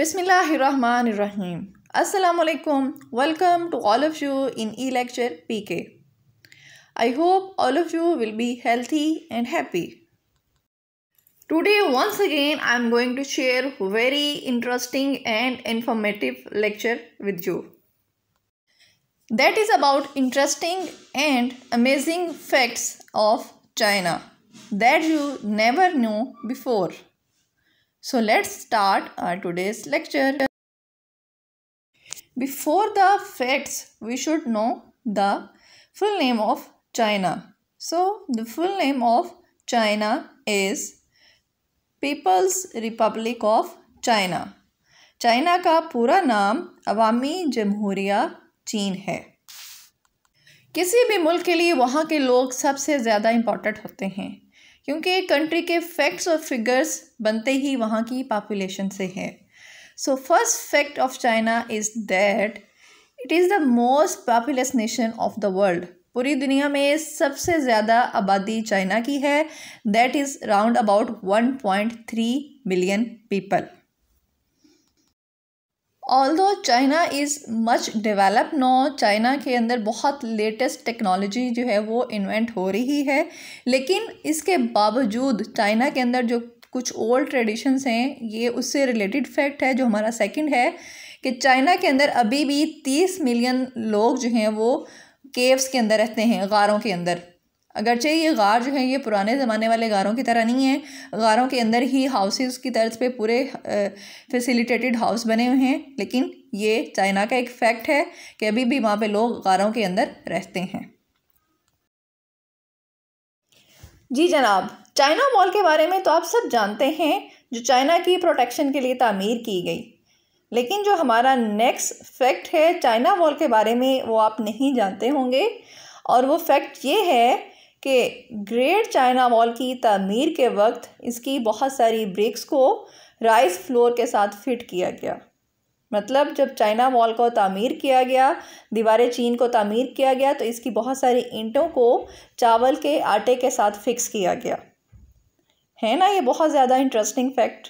Bismillahirrahmanirrahim. Assalamu alaikum. Welcome to all of you in e-lecture PK. I hope all of you will be healthy and happy. Today once again I am going to share very interesting and informative lecture with you. That is about interesting and amazing facts of China that you never knew before. So let's start our today's lecture. Before the facts, we should know the full name of China. So the full name of China is People's Republic of China China का पूरा नाम अवामी जमहूरिया चीन है किसी भी मुल्क के लिए वहाँ के लोग सबसे ज़्यादा इम्पॉर्टेंट होते हैं क्योंकि एक कंट्री के फैक्ट्स और फिगर्स बनते ही वहाँ की पॉपुलेशन से हैं so first fact of China is that it is the most populous nation of the world पूरी दुनिया में सबसे ज़्यादा आबादी चाइना की है that is round about three million people although China is much develop no China के अंदर बहुत लेटेस्ट टेक्नोलॉजी जो है वो इन्वेंट हो रही है लेकिन इसके बावजूद चाइना के अंदर जो कुछ ओल्ड ट्रेडिशंस हैं ये उससे रिलेटेड फैक्ट है जो हमारा सेकंड है कि चाइना के अंदर अभी भी तीस मिलियन लोग जो हैं वो केव्स के अंदर रहते हैं गारों के अंदर अगरचे ये गार जो है ये पुराने ज़माने वाले गारों की तरह नहीं है गारों के अंदर ही हाउसेस की तर्ज पे पूरे फैसिलिटेटेड हाउस बने हुए हैं लेकिन ये चाइना का एक फैक्ट है कि अभी भी वहाँ पे लोग गारों के अंदर रहते हैं जी जनाब चाइना मॉल के बारे में तो आप सब जानते हैं जो चाइना की प्रोटेक्शन के लिए तामीर की गई लेकिन जो हमारा नेक्स्ट फैक्ट है चाइना मॉल के बारे में वो आप नहीं जानते होंगे और वो फैक्ट ये है कि ग्रेट चाइना वॉल की तमीर के वक्त इसकी बहुत सारी ब्रिक्स को राइस फ्लोर के साथ फिट किया गया मतलब जब चाइना वॉल को तामीर किया गया दीवारें चीन को तामीर किया गया तो इसकी बहुत सारी ईंटों को चावल के आटे के साथ फिक्स किया गया है ना ये बहुत ज़्यादा इंटरेस्टिंग फैक्ट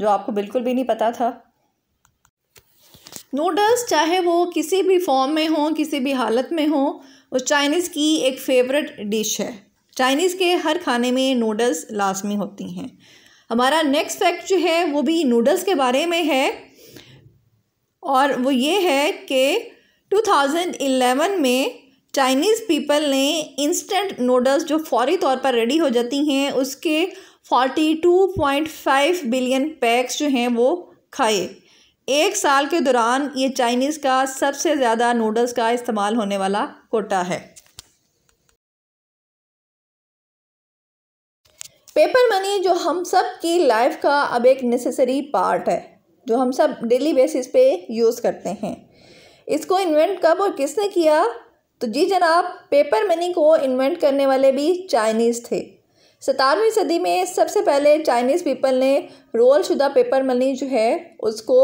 जो आपको बिल्कुल भी नहीं पता था नूडल्स चाहे वो किसी भी फॉर्म में हो किसी भी हालत में हो वो चाइनीज़ की एक फेवरेट डिश है चाइनीज़ के हर खाने में नूडल्स लाजमी होती हैं हमारा नेक्स्ट फैक्ट जो है वो भी नूडल्स के बारे में है और वो ये है कि 2011 में चाइनीज़ पीपल ने इंस्टेंट नूडल्स जो फौरी तौर पर रेडी हो जाती हैं उसके 42.5 बिलियन पैक्स जो हैं वो खाए एक साल के दौरान ये चाइनीज़ का सबसे ज़्यादा नूडल्स का इस्तेमाल होने वाला कोटा है पेपर मनी जो हम सब की लाइफ का अब एक नेसेसरी पार्ट है जो हम सब डेली बेसिस पे यूज़ करते हैं इसको इन्वेंट कब और किसने किया तो जी जनाब पेपर मनी को इन्वेंट करने वाले भी चाइनीज़ थे सतारहवीं सदी में सबसे पहले चाइनीज़ पीपल ने रोल शुदा पेपर मनी जो है उसको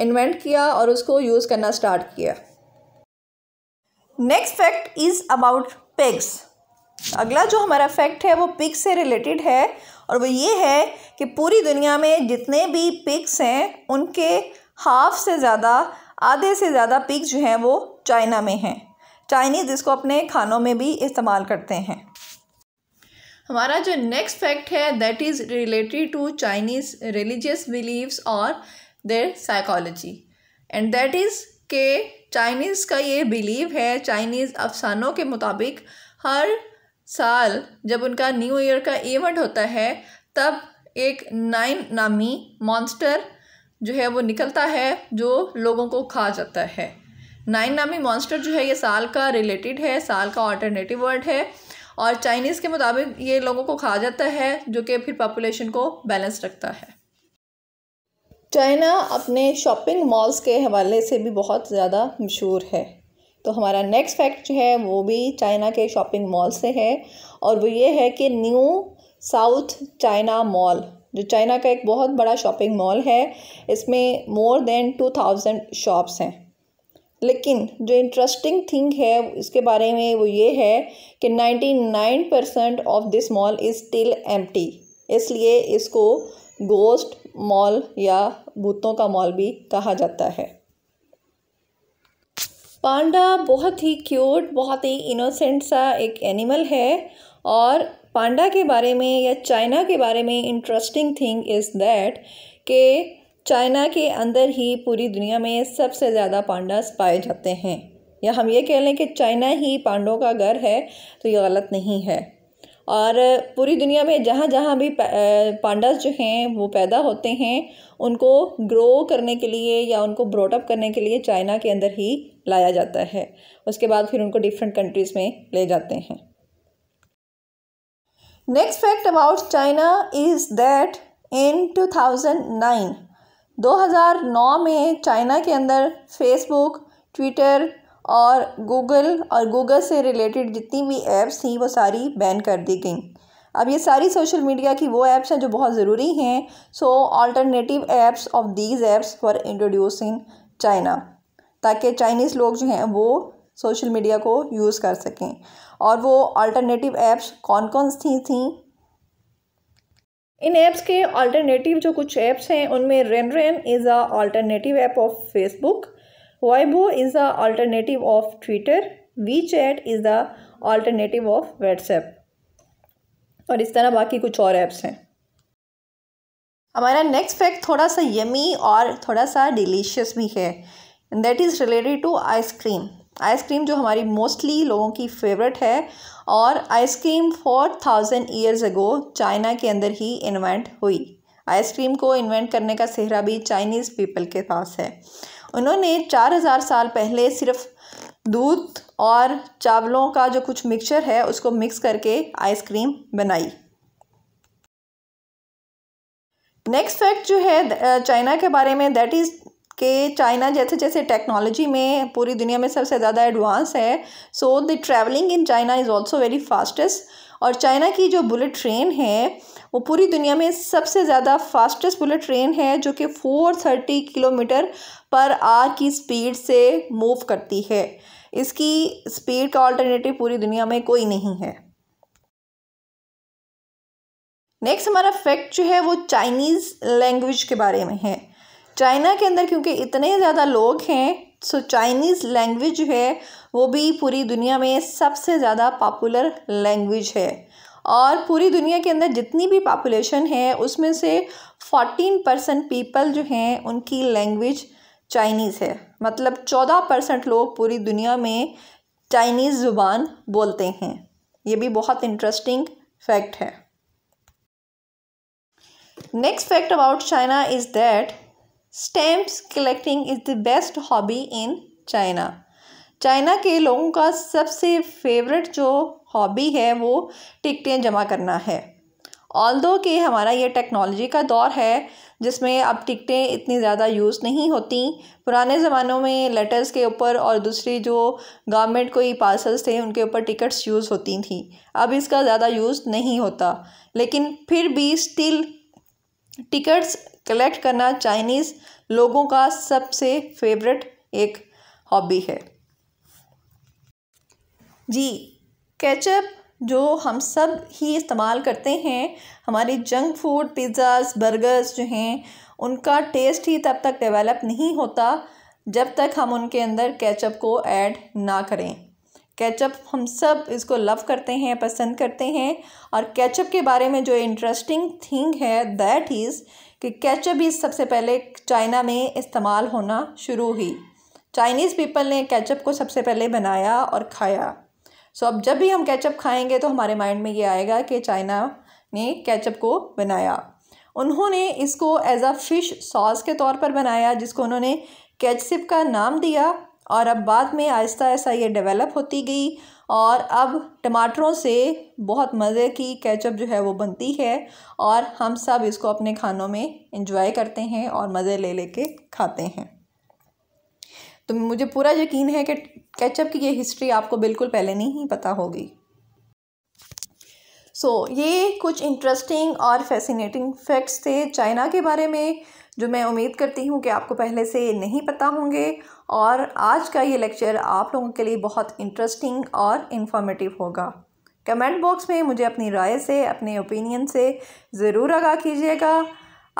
इन्वेंट किया और उसको यूज़ करना स्टार्ट किया next fact is about pigs अगला जो हमारा फैक्ट है वो पिग से रिलेटेड है और वो ये है कि पूरी दुनिया में जितने भी पिग्स हैं उनके हाफ से ज़्यादा आधे से ज़्यादा पिग जो हैं वो चाइना में हैं चाइनीज़ इसको अपने खानों में भी इस्तेमाल करते हैं हमारा जो नेक्स्ट फैक्ट है that is related to Chinese religious beliefs और their psychology and that is के चाइनीज़ का ये बिलीव है चाइनीज़ अफसानों के मुताबिक हर साल जब उनका न्यू ईयर का इवेंट होता है तब एक नाइन नामी मॉन्स्टर जो है वो निकलता है जो लोगों को खा जाता है नाइन नामी मॉन्स्टर जो है ये साल का रिलेटेड है साल का ऑल्टरनेटिव वर्ड है और चाइनीज़ के मुताबिक ये लोगों को खा जाता है जो कि फिर पॉपुलेशन को बैलेंस रखता है चाइना अपने शॉपिंग मॉल्स के हवाले से भी बहुत ज़्यादा मशहूर है तो हमारा नेक्स्ट फैक्ट जो है वो भी चाइना के शॉपिंग मॉल से है और वो ये है कि न्यू साउथ चाइना मॉल जो चाइना का एक बहुत बड़ा शॉपिंग मॉल है इसमें more than two thousand shops हैं लेकिन जो इंटरेस्टिंग थिंग है इसके बारे में वो ये है कि ninety nine percent of this mall is still एम इसलिए इसको गोस्ट मॉल या भूतों का मॉल भी कहा जाता है पांडा बहुत ही क्यूट बहुत ही इनोसेंट सा एक एनिमल है और पांडा के बारे में या चाइना के बारे में इंटरेस्टिंग थिंग इज़ दैट के चाइना के अंदर ही पूरी दुनिया में सबसे ज़्यादा पांडास पाए जाते हैं या हम ये कह लें कि चाइना ही पांडों का घर है तो ये गलत नहीं है और पूरी दुनिया में जहाँ जहाँ भी पांडास जो हैं वो पैदा होते हैं उनको ग्रो करने के लिए या उनको ब्रोटअप करने के लिए चाइना के अंदर ही लाया जाता है उसके बाद फिर उनको डिफरेंट कंट्रीज़ में ले जाते हैं next fact about China is that in two thousand nine 2009 में चाइना के अंदर फेसबुक ट्विटर और गूगल और गूगल से रिलेटेड जितनी भी ऐप्स थी वो सारी बैन कर दी गई अब ये सारी सोशल मीडिया की वो ऐप्स हैं जो बहुत ज़रूरी हैं so alternative apps of these apps for introduce in China ताकि चाइनीज़ लोग जो हैं वो सोशल मीडिया को यूज़ कर सकें और वो अल्टरनेटिव ऐप्स कौन कौन सी थी, थी इन ऐप्स के अल्टरनेटिव जो कुछ ऐप्स हैं उनमें Renren is a alternative app of Facebook Weibo is a alternative of Twitter WeChat is the alternative of WhatsApp और इस तरह बाकी कुछ और ऐप्स हैं हमारा नेक्स्ट फैक्ट थोड़ा सा यमी और थोड़ा सा डिलीशियस भी है that is related to ice cream ice cream जो हमारी मोस्टली लोगों की फेवरेट है और ice cream four thousand years ago China के अंदर ही इन्वेंट हुई आइसक्रीम को इन्वेंट करने का सेहरा भी चाइनीज़ पीपल के पास है उन्होंने चार हज़ार साल पहले सिर्फ दूध और चावलों का जो कुछ मिक्सचर है उसको मिक्स करके आइसक्रीम बनाई नेक्स्ट फैक्ट जो है चाइना के बारे में दैट इज़ कि चाइना जैसे जैसे टेक्नोलॉजी में पूरी दुनिया में सबसे ज़्यादा एडवांस है so the travelling in China is also very fastest और चाइना की जो बुलेट ट्रेन है वो पूरी दुनिया में सबसे ज़्यादा फास्टेस्ट बुलेट ट्रेन है जो कि four thirty kilometre per hour की स्पीड से मूव करती है इसकी स्पीड का ऑल्टरनेटिव पूरी दुनिया में कोई नहीं है नेक्स्ट हमारा फैक्ट जो है वो चाइनीज़ लैंग्वेज के बारे में है चाइना के अंदर क्योंकि इतने ज़्यादा लोग हैं सो चाइनीज़ लैंग्वेज है वो भी पूरी दुनिया में सबसे ज़्यादा पॉपुलर लैंग्वेज है और पूरी दुनिया के अंदर जितनी भी पॉपुलेशन है उसमें से फोर्टीन परसेंट पीपल जो हैं उनकी लैंग्वेज चाइनीज़ है मतलब चौदह परसेंट लोग पूरी दुनिया में चाइनीज़ ज़ुबान बोलते हैं ये भी बहुत इंटरेस्टिंग फैक्ट है next fact about China is that stamps collecting is the best hobby in China China के लोगों का सबसे फेवरेट जो हॉबी है वो टिकटें जमा करना है ऑल दो कि हमारा ये टेक्नोलॉजी का दौर है जिसमें अब टिकटें इतनी ज़्यादा यूज़ नहीं होती पुराने ज़मानों में लेटर्स के ऊपर और दूसरी जो गवर्नमेंट कोई पार्सल्स थे उनके ऊपर टिकट्स यूज़ होती थी अब इसका ज़्यादा यूज़ नहीं होता लेकिन फिर भी स्टिल टिकट्स कलेक्ट करना चाइनीज़ लोगों का सबसे फेवरेट एक हॉबी है जी केचप जो हम सब ही इस्तेमाल करते हैं हमारे जंक फूड पिज़्ज़ास बर्गर्स जो हैं उनका टेस्ट ही तब तक डेवलप नहीं होता जब तक हम उनके अंदर केचप को ऐड ना करें केचप हम सब इसको लव करते हैं पसंद करते हैं और केचप के बारे में जो इंटरेस्टिंग थिंग है दैट इज़ कि कैचअप भी सबसे पहले चाइना में इस्तेमाल होना शुरू हुई चाइनीज़ पीपल ने कैचअप को सबसे पहले बनाया और खाया सो so, अब जब भी हम कैचअप खाएंगे तो हमारे माइंड में ये आएगा कि चाइना ने कैचअप को बनाया उन्होंने इसको एज अ फ़िश सॉस के तौर पर बनाया जिसको उन्होंने कैचसिप का नाम दिया और अब बाद में आहिस्ता आहिस्ता ये डेवलप होती गई और अब टमाटरों से बहुत मज़े की केचप जो है वो बनती है और हम सब इसको अपने खानों में इंजॉय करते हैं और मज़े ले लेके खाते हैं तो मुझे पूरा यकीन है कि केचप की ये हिस्ट्री आपको बिल्कुल पहले नहीं पता होगी सो so, ये कुछ इंटरेस्टिंग और फैसिनेटिंग फैक्ट्स थे चाइना के बारे में जो मैं उम्मीद करती हूँ कि आपको पहले से नहीं पता होंगे और आज का ये लेक्चर आप लोगों के लिए बहुत इंटरेस्टिंग और इन्फॉर्मेटिव होगा कमेंट बॉक्स में मुझे अपनी राय से अपने ओपिनियन से ज़रूर आगा कीजिएगा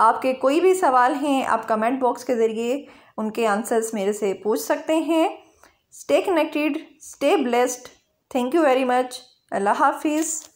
आपके कोई भी सवाल हैं आप कमेंट बॉक्स के ज़रिए उनके आंसर्स मेरे से पूछ सकते हैं stay connected stay blessed thank you very much अल्लाह हाफिज़